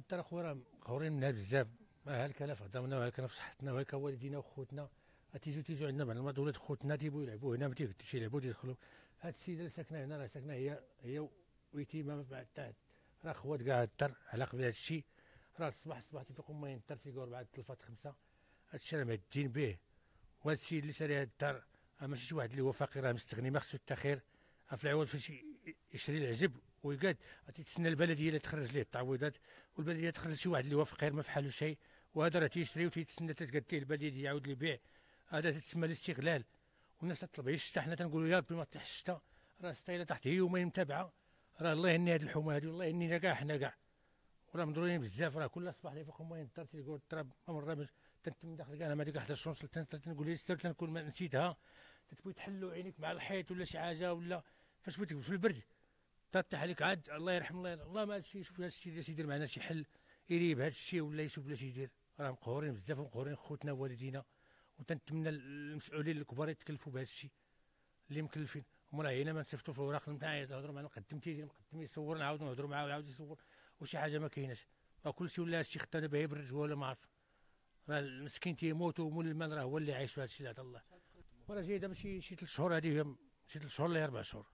الطرق راه مقهورين منها بزاف هلك لا في هضمنا وهلك في صحتنا وهلك والدينا وخوتنا تيجوا تيجوا عندنا بعد المرات ولاد خوتنا تيبغيو يلعبوا هنا ما تيقدش يلعبوا تيدخلوا هاد السيده اللي ساكنه هنا راه ساكنه هي هي ويتيمه ما راه خوات كاع الدار على قبل هاد الشيء راه الصباح الصباح تيفيقوا ما ينطر تيقوا اربعه تلفات خمسة هاد الشيء راه مهدين به وهاد السيد اللي شاري هاد الدار ماشي شي واحد اللي هو فقير راه مستغني ما خصو التخير في العوض فاش يشري العجب ويقعد تيتسنى البلديه اللي تخرج ليه التعويضات والبلديه تخرج شي واحد اللي هو فقير ما في شيء وهذا راه تيشري وتيتسنى تتقاد ليه البلديه يعاود يبيع هذا تتسمى الاستغلال والناس تطلب هي الشتا حنا تنقولوا يا ربي ما تطيحش الشتا راه الشتا الا طاحت هي يومين متابعه راه الله يهني هاد الحومه هذه والله يهنينا كاع حنا كاع وراه مضرورين بزاف راه كل صباح تيفيق امي الدار تيقول التراب مره تنتم داخل كاع ما واحد 11 تنقول لي ستر تنكون نسيتها تتبغي تحلوا عينيك مع الحيط ولا شي حاجه ولا فاش بغيت في البرد تفتح عليك عاد الله يرحم الله الله ما الشيء يشوف هذا الشيء يدير معنا شي حل يريب هذا الشيء ولا يشوف لا شي يدير راه مقهورين بزاف مقهورين خوتنا والدينا وتنتمنى المسؤولين الكبار يتكلفوا بهذا الشيء اللي مكلفين هما هنا ما نصيفطوا في الاوراق نتاعي تهضروا معنا مقدم تيجي مقدم يصور نعاودوا نهضروا معاه ويعاود يصور وشي حاجه ما كايناش كل شيء ولا الشيء خطا دابا بالرجوع ولا ما عرف راه المسكين تيموت ومول المال راه هو اللي عايش في هذا الشيء الله وراه جاي دابا شي شي ثلاث شهور هذه شي ثلاث شهور ولا اربع شهور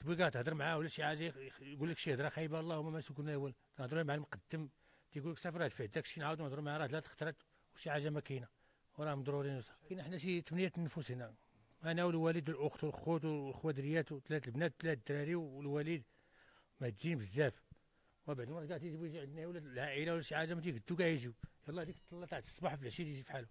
تبغي كاع تهضر معاه ولا شي حاجه يقول لك شي هضره خايبه اللهم ما كنا الاول تهضر مع المقدم تيقول لك صافي راه فيه داك الشيء نعاودو نهضروا معاه راه ثلاث خطرات وشي حاجه ما كاينه وراه مضرورين كاين حنا شي ثمانيه النفوس هنا انا والوالد والاخت والخوت والخوادريات وثلاث البنات ثلاث الدراري والوالد مادين بزاف وبعد المرات كاع تيجيو يجي عندنا ولا العائله ولا شي حاجه ما تيقدو كاع يجيو يلاه ديك الطله تاع الصباح في العشيه تيجي بحالو